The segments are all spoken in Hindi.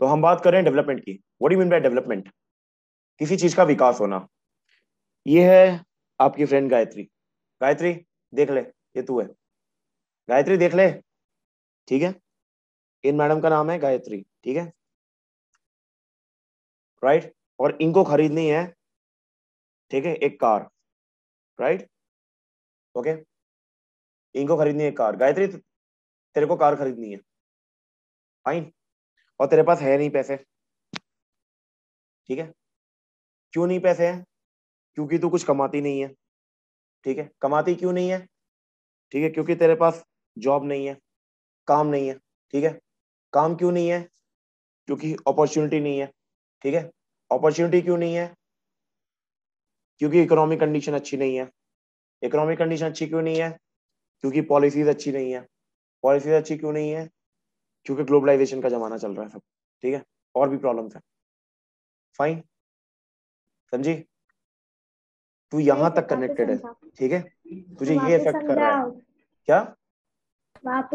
तो हम बात करें डेवलपमेंट की what you mean by development किसी चीज का विकास होना ये है आपकी फ्रेंड गायत्री गायत्री देख ले ये तू है गायत्री देख ले ठीक है इन मैडम का नाम है गायत्री ठीक है राइट और इनको खरीदनी है ठीक है एक कार राइट ओके इनको खरीदनी है कार गायत्री तेरे को कार खरीदनी है फाइन और तेरे पास है नहीं पैसे ठीक है क्यों नहीं पैसे हैं क्योंकि तू कुछ कमाती नहीं है ठीक है कमाती क्यों नहीं है ठीक है क्योंकि तेरे पास जॉब नहीं है काम नहीं है ठीक है काम क्यों नहीं है क्योंकि अपॉर्चुनिटी नहीं है ठीक है अपॉर्चुनिटी क्यों नहीं है क्योंकि इकोनॉमिक कंडीशन अच्छी नहीं है इकोनॉमिक कंडीशन अच्छी क्यों नहीं है क्योंकि पॉलिसीज अच्छी नहीं है पॉलिसीज अच्छी क्यों नहीं है क्योंकि ग्लोबलाइजेशन का जमाना चल रहा है सब ठीक है और भी प्रॉब्लम है फाइन समझी तू यहाँ तक कनेक्टेड है ठीक है तुझे ये इफेक्ट कर रहा है क्या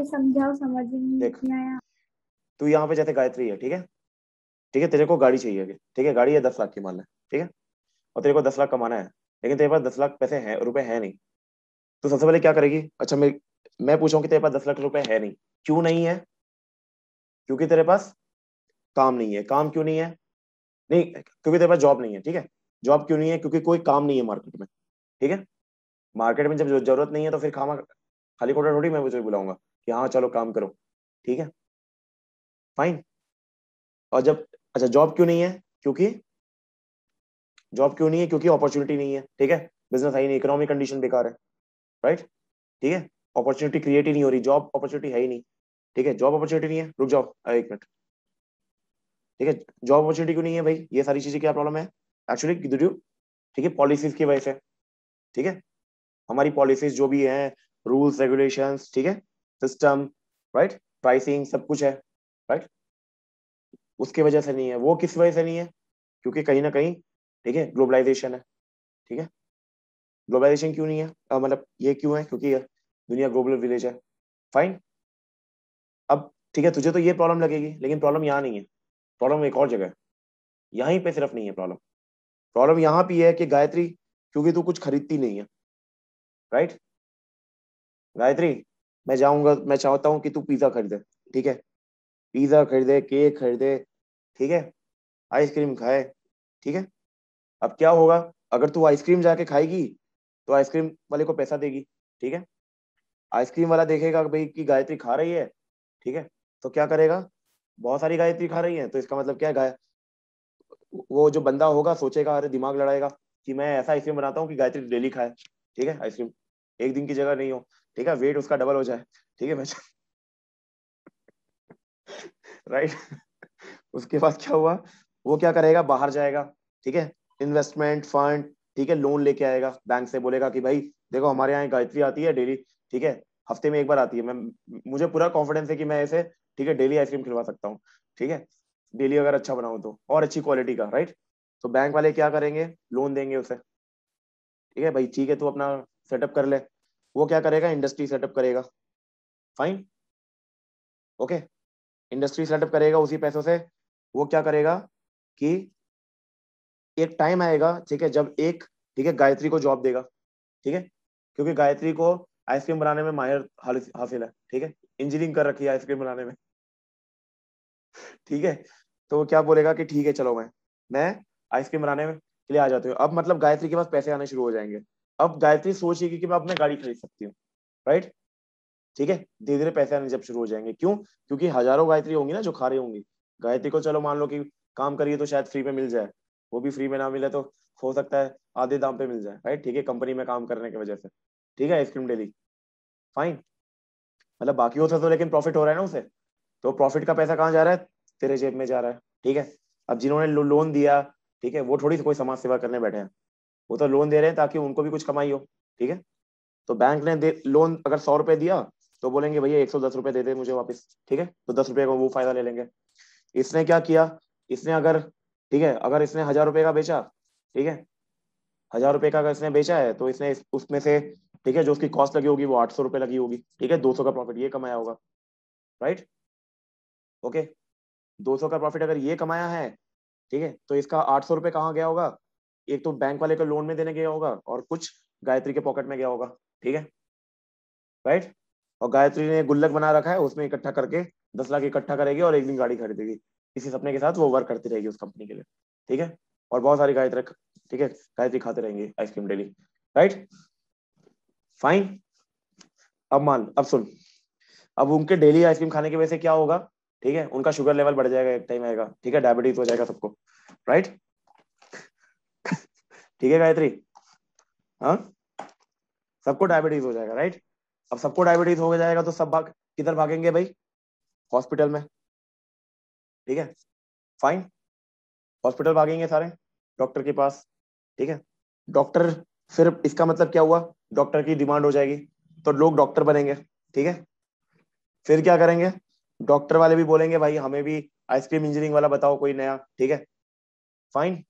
समझाओ समझ देख तू यहाँ पे जैसे गायत्री है ठीक है ठीक है तेरे को गाड़ी चाहिए ठीक है गाड़ी है दस लाख की मान है ठीक है और तेरे को दस लाख कमाना है लेकिन तेरे पास दस लाख पैसे हैं रुपए है नहीं तो सबसे पहले क्या करेगी अच्छा मैं मैं पूछूं कि तेरे पास दस लाख रुपए है नहीं क्यों नहीं है क्योंकि तेरे पास काम नहीं है काम क्यों नहीं है नहीं क्योंकि तेरे पास जॉब नहीं है ठीक है जॉब क्यों नहीं है क्योंकि कोई काम नहीं है मार्केट में ठीक है मार्केट में जब जरूरत नहीं है तो फिर खामा खाली कोटा थोड़ी मैं मुझे बुलाऊंगा कि हाँ चलो काम करो ठीक है फाइन और जब अच्छा जॉब क्यों नहीं है क्योंकि जॉब क्यों नहीं है क्योंकि अपॉर्चुनिटी नहीं है ठीक है बिजनेस है ही नहीं इकोनॉमिक कंडीशन बेकार है राइट ठीक है अपॉर्चुनिटी क्रिएट ही नहीं हो रही जॉब अपॉर्चुनिटी है ही नहीं ठीक है जॉब अपॉर्चुनिटी नहीं है रुक जाओ एक मिनट ठीक है जॉब अपॉर्चुनिटी क्यों नहीं है भाई ये सारी चीजें क्या प्रॉब्लम है एक्चुअली ठीक है पॉलिसीज की वजह से ठीक है हमारी पॉलिसीज जो भी है रूल्स रेगुलेशन ठीक है सिस्टम राइट प्राइसिंग सब कुछ है राइट उसकी वजह से नहीं है वो किस वजह से नहीं है क्योंकि कहीं ना कहीं ठीक है ग्लोबलाइजेशन है ठीक है ग्लोबलाइजेशन क्यों नहीं है मतलब ये क्यों है क्योंकि दुनिया ग्लोबल विलेज है फाइन अब ठीक है तुझे तो ये प्रॉब्लम लगेगी लेकिन प्रॉब्लम यहाँ नहीं है प्रॉब्लम एक और जगह है यहीं पे सिर्फ नहीं है प्रॉब्लम प्रॉब्लम यहाँ पे है कि गायत्री क्योंकि तू कुछ खरीदती नहीं है राइट गायत्री मैं जाऊंगा मैं चाहता हूँ कि तू पिज्जा खरीदे ठीक है पिज्जा खरीदे केक खरीदे ठीक है आइसक्रीम खाए ठीक है अब क्या होगा अगर तू आइसक्रीम जाके खाएगी तो आइसक्रीम वाले को पैसा देगी ठीक है आइसक्रीम वाला देखेगा भाई कि गायत्री खा रही है ठीक है तो क्या करेगा बहुत सारी गायत्री खा रही है तो इसका मतलब क्या गाय वो जो बंदा होगा सोचेगा अरे दिमाग लड़ाएगा कि मैं ऐसा आइसक्रीम बनाता हूँ कि गायत्री डेली खाए ठीक है आइसक्रीम एक दिन की जगह नहीं हो ठीक है वेट उसका डबल हो जाए ठीक है बच्चा राइट उसके बाद क्या हुआ वो क्या करेगा बाहर जाएगा ठीक है इन्वेस्टमेंट फंड ठीक है लोन लेके आएगा बैंक से बोलेगा कि भाई देखो हमारे यहाँ गायत्री आती है डेली ठीक है हफ्ते में एक बार आती है मैं मुझे पूरा कॉन्फिडेंस है कि मैं ऐसे ठीक है डेली आइसक्रीम खिलवा सकता हूँ ठीक है डेली अगर अच्छा बनाऊँ तो और अच्छी क्वालिटी का राइट तो बैंक वाले क्या करेंगे लोन देंगे उसे ठीक है भाई ठीक है तू अपना सेटअप कर ले वो क्या करेगा इंडस्ट्री सेटअप करेगा फाइन ओके इंडस्ट्री सेटअप करेगा उसी पैसों से वो क्या करेगा कि एक टाइम आएगा ठीक है जब एक ठीक है गायत्री को जॉब देगा ठीक है क्योंकि गायत्री को आइसक्रीम बनाने में माहिर हासिल है ठीक है इंजीनियरिंग कर रखी है आइसक्रीम बनाने में ठीक है तो वो क्या बोलेगा कि ठीक है चलो मैं मैं आइसक्रीम बनाने में के लिए आ जाती हूँ अब मतलब गायत्री के पास पैसे आने शुरू हो जाएंगे अब गायत्री सोचेगी कि मैं अपने गाड़ी खरीद सकती हूँ राइट ठीक है धीरे धीरे पैसे आने जब शुरू हो जाएंगे क्यों क्योंकि हजारों गायत्री होंगी ना जो खा रही होंगी गायत्री को चलो मान लो कि काम करिए तो शायद फ्री में मिल जाए वो भी फ्री में ना मिले तो हो सकता है आधे दाम पे मिल जाए राइट ठीक है कंपनी में काम करने की वजह से ठीक है आइसक्रीम डेली फाइन मतलब बाकी होता तो लेकिन प्रॉफिट हो रहा है ना उसे तो प्रॉफिट का पैसा कहाँ जा रहा है तेरे जेब में जा रहा है ठीक है अब जिन्होंने लो, लोन दिया ठीक है वो थोड़ी सी कोई समाज सेवा करने बैठे हैं वो तो लोन दे रहे हैं ताकि उनको भी कुछ कमाई हो ठीक है तो बैंक ने लोन अगर सौ रुपए दिया तो बोलेंगे भैया एक सौ दस रुपए दे दे मुझे वापस ठीक है तो दस रुपए का वो फायदा ले लेंगे इसने क्या किया इसने अगर ठीक है अगर इसने हजार रुपए का बेचा ठीक है हजार रुपए का अगर इसने बेचा है तो इसने उसमें से ठीक है जो उसकी कॉस्ट लगी होगी वो आठ सौ रुपये लगी होगी ठीक है दो सौ का प्रॉफिट ये कमाया होगा राइट ओके दो सौ का प्रॉफिट अगर ये कमाया है ठीक है तो इसका आठ सौ रुपए कहाँ गया होगा एक तो बैंक वाले को लोन में देने गया होगा और कुछ गायत्री के पॉकेट में गया होगा ठीक है राइट और गायत्री ने गुल्लक बना रखा है उसमें इकट्ठा करके दस लाख इकट्ठा करेगी और एक दिन गाड़ी खरीदेगी इसी सपने के साथ वो वर्क करती रहेगी उस कंपनी के लिए ठीक है और बहुत सारी गायत्री ठीक है गायत्री खाते रहेंगे आइसक्रीम डेली राइट फाइन अब मान अब सुन अब उनके डेली आइसक्रीम खाने की वजह से क्या होगा ठीक है उनका शुगर लेवल बढ़ जाएगा एक टाइम आएगा ठीक है डायबिटीज हो जाएगा सबको राइट ठीक है गायत्री हाँ सबको डायबिटीज हो जाएगा राइट अब सबको डायबिटीज हो जाएगा तो सब भाग किधर भागेंगे भाई हॉस्पिटल में ठीक है फाइन हॉस्पिटल भागेंगे सारे डॉक्टर के पास ठीक है डॉक्टर फिर इसका मतलब क्या हुआ डॉक्टर की डिमांड हो जाएगी तो लोग डॉक्टर बनेंगे ठीक है फिर क्या करेंगे डॉक्टर वाले भी बोलेंगे भाई हमें भी आइसक्रीम इंजीनियरिंग वाला बताओ कोई नया ठीक है fine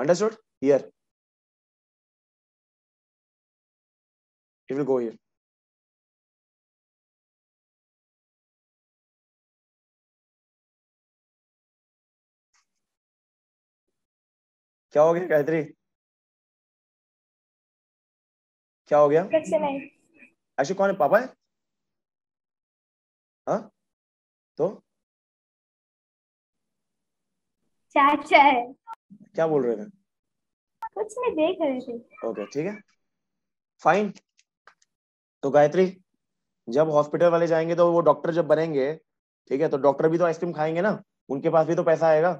understood here it will go here क्या हो गया गायत्री क्या हो गया कैसे नहीं ऐसे कौन है पापा है हा? तो चाचा है क्या बोल रहे थे कुछ नहीं देख रहे थे ओके ठीक है फाइन तो गायत्री जब हॉस्पिटल वाले जाएंगे तो वो डॉक्टर जब बनेंगे ठीक है तो डॉक्टर भी तो आइसक्रीम खाएंगे ना उनके पास भी तो पैसा आएगा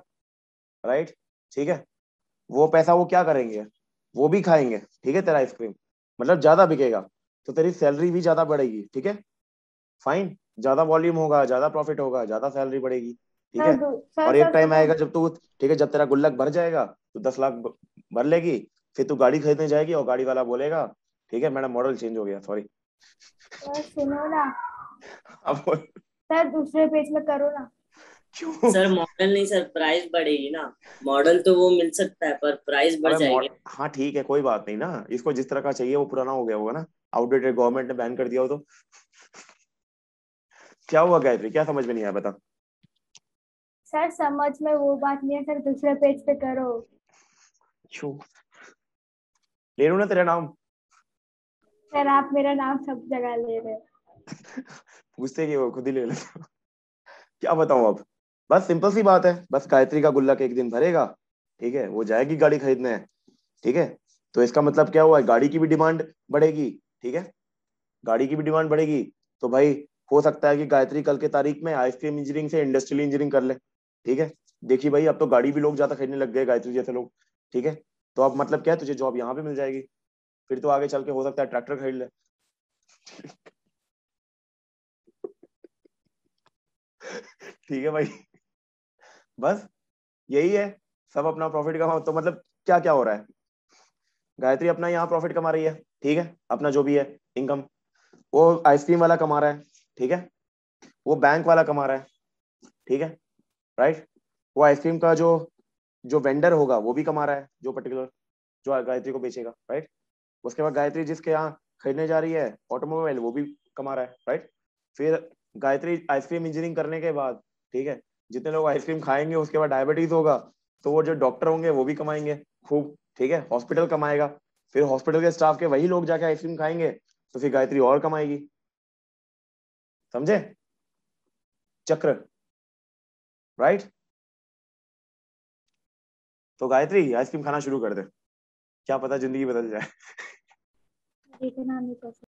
राइट ठीक है वो पैसा वो क्या करेंगे वो भी खाएंगे ठीक है तेरा आइसक्रीम मतलब ज्यादा बिकेगा तो तेरी सैलरी भी ज्यादा बढ़ेगी ठीक है फाइन ज्यादा वॉल्यूम होगा ज्यादा प्रॉफिट होगा ज्यादा सैलरी बढ़ेगी ठीक है और एक टाइम आएगा जब तू ठीक है जब तेरा गुल्लक भर जाएगा तो दस लाख भर लेगी फिर तू गाड़ी खरीदने जाएगी और गाड़ी वाला बोलेगा ठीक है मैडम मॉडल चेंज हो गया सॉरी सुनो ना अब सर दूसरे पेज में करो ना सर मॉडल नहीं सर प्राइस बढ़ेगी ना मॉडल तो वो मिल सकता है पर प्राइस बढ़ जाएगी हाँ ठीक है कोई बात नहीं ना इसको जिस तरह का चाहिए वो पुराना हो गया होगा ना आउटडेटेड गवर्नमेंट ने बैन कर दिया हो तो क्या हुआ गायत्री क्या समझ में नहीं आया बता सर समझ में वो बात नहीं है सर दूसरे पेज पे करो ले लू ना तेरा नाम सर आप मेरा नाम सब जगह ले रहे पूछते कि वो खुद ही ले लेते क्या बताऊं अब बस सिंपल सी बात है बस गायत्री का गुल्लक एक दिन भरेगा ठीक है वो जाएगी गाड़ी खरीदने ठीक है तो इसका मतलब क्या हुआ गाड़ी की भी डिमांड बढ़ेगी ठीक है गाड़ी की भी डिमांड बढ़ेगी तो भाई हो सकता है कि गायत्री कल के तारीख में आइसक्रीम इंजीनियरिंग से इंडस्ट्रियल इंजीनियरिंग कर ले ठीक है देखिए भाई अब तो गाड़ी भी लोग ज्यादा खरीदने लग गए गायत्री जैसे लोग ठीक है तो अब मतलब क्या है तुझे जॉब यहाँ पे मिल जाएगी फिर तो आगे चल के हो सकता है ट्रैक्टर खरीद ले ठीक है भाई बस यही है सब अपना प्रॉफिट कमाओ तो मतलब क्या क्या हो रहा है गायत्री अपना यहाँ प्रॉफिट कमा रही है ठीक है अपना जो भी है इनकम वो आइसक्रीम वाला कमा रहा है ठीक है वो बैंक वाला कमा रहा है ठीक है राइट वो आइसक्रीम का जो जो वेंडर होगा वो भी कमा रहा है जो पर्टिकुलर जो गायत्री को बेचेगा राइट उसके बाद गायत्री जिसके यहाँ खरीदने जा रही है ऑटोमोबाइल वो भी कमा रहा है राइट फिर गायत्री आइसक्रीम इंजीनियरिंग करने के बाद ठीक है जितने लोग आइसक्रीम खाएंगे उसके बाद डायबिटीज होगा तो वो जो डॉक्टर होंगे वो भी कमाएंगे खूब ठीक है हॉस्पिटल कमाएगा फिर हॉस्पिटल के स्टाफ के वही लोग जाके आइसक्रीम खाएंगे तो फिर गायत्री और कमाएगी समझे चक्र राइट तो गायत्री आइसक्रीम खाना शुरू कर दे क्या पता जिंदगी बदल जाए